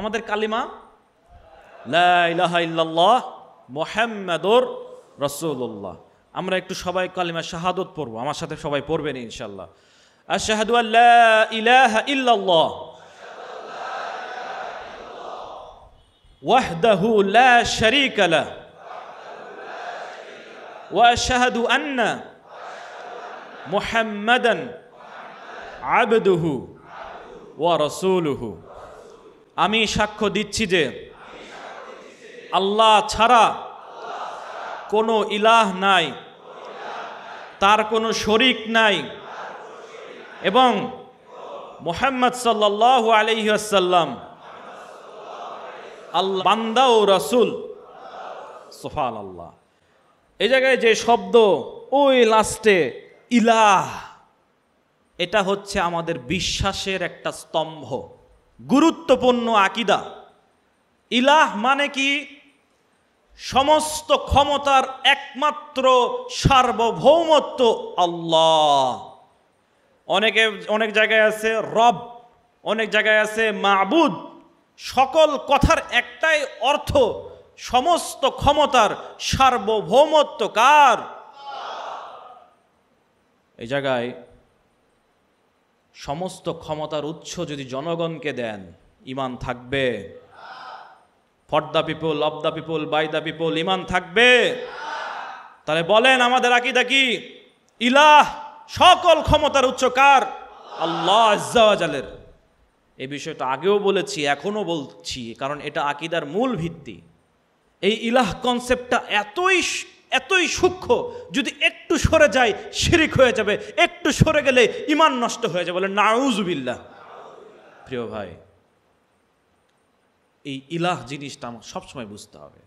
আমাদের কালিমা লা ইলাহা ইল্লাল্লাহ মুহাম্মাদুর রাসূলুল্লাহ আমরা একটু সবাই কালিমা শাহাদত পড়ব আমার সাথে সবাই পড়বেন ইনশাআল্লাহ আশহাদু আল্লা ইলাহা ইল্লাল্লাহ وحده لا شريك له واشهد ان محمدا عبده ورسوله আমি সাক্ষ্য দিচ্ছি যে আল্লাহ ছাড়া কোনো ইলাহ নাই তার কোনো শরিক নাই এবং মোহাম্মদ সাল্লাহ আলহিহাসাল্লাম আল্লাহ বান্দা ও রাসুল সোফাল আল্লাহ এই জায়গায় যে শব্দ ওই লাস্টে ইলাহ এটা হচ্ছে আমাদের বিশ্বাসের একটা স্তম্ভ গুরুত্বপূর্ণ আকিদা ইলাহ মানে কি সমস্ত ক্ষমতার একমাত্র সার্বভৌমত্ব আল্লাহ অনেকে অনেক জায়গায় আছে রব অনেক জায়গায় আছে মাবুদ সকল কথার একটাই অর্থ সমস্ত ক্ষমতার সার্বভৌমত্ব কার এই জায়গায় সমস্ত ক্ষমতার উৎস যদি জনগণকে দেন ইমান থাকবে for the people of the people by the people ইমান থাকবে তাহলে বলেন আমাদের আকি কি ইলাহ সকল ক্ষমতার উচ্চ কার আল্লাহ আজালের এই বিষয়টা আগেও বলেছি এখনও বলছি কারণ এটা আকিদার মূল ভিত্তি এই ইলাহ কনসেপ্টটা এতই এতই সূক্ষ্ম যদি একটু সরে যায় শিরিক হয়ে যাবে একটু সরে গেলে ইমান নষ্ট হয়ে যাবে বলে নাউজুবিল্লা প্রিয় ভাই এই ইলাহ জিনিসটা আমার সবসময় বুঝতে হবে